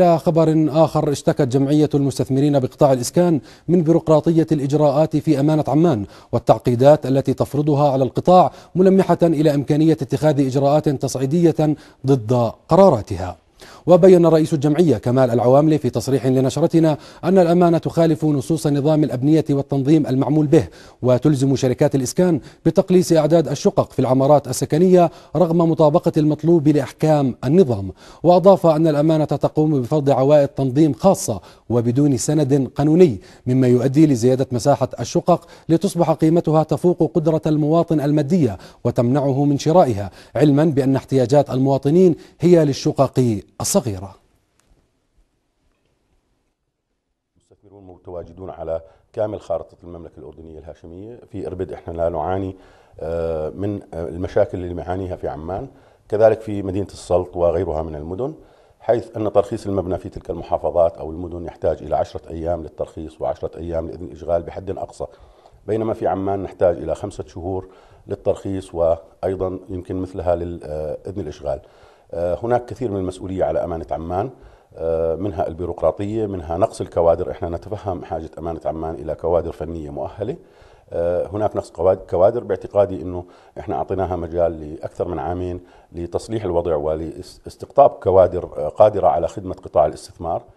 إلى خبر آخر اشتكت جمعية المستثمرين بقطاع الإسكان من بيروقراطية الإجراءات في أمانة عمان والتعقيدات التي تفرضها على القطاع ملمحة إلى إمكانية اتخاذ إجراءات تصعيدية ضد قراراتها وبين رئيس الجمعية كمال العواملي في تصريح لنشرتنا أن الأمانة تخالف نصوص نظام الأبنية والتنظيم المعمول به وتلزم شركات الإسكان بتقليص أعداد الشقق في العمارات السكنية رغم مطابقة المطلوب لأحكام النظام وأضاف أن الأمانة تقوم بفرض عوائد تنظيم خاصة وبدون سند قانوني مما يؤدي لزيادة مساحة الشقق لتصبح قيمتها تفوق قدرة المواطن المادية وتمنعه من شرائها علما بأن احتياجات المواطنين هي للشقق الصحيح. صغيرة المستثمرون متواجدون على كامل خارطة المملكة الأردنية الهاشمية في إربد إحنا لا نعاني آه، من آه، المشاكل اللي معانيها في عمان كذلك في مدينة السلط وغيرها من المدن حيث أن ترخيص المبنى في تلك المحافظات أو المدن يحتاج إلى عشرة أيام للترخيص وعشرة أيام لإذن الإشغال بحد أقصى بينما في عمان نحتاج إلى خمسة شهور للترخيص وأيضا يمكن مثلها لإذن آه، الإشغال آه، هناك كثير من المسؤولية على أمانة عمان آه، منها البيروقراطية منها نقص الكوادر إحنا نتفهم حاجة أمانة عمان إلى كوادر فنية مؤهلة آه، هناك نقص كوادر باعتقادي انه احنا اعطيناها مجال لاكثر من عامين لتصليح الوضع ولاستقطاب كوادر قادره على خدمه قطاع الاستثمار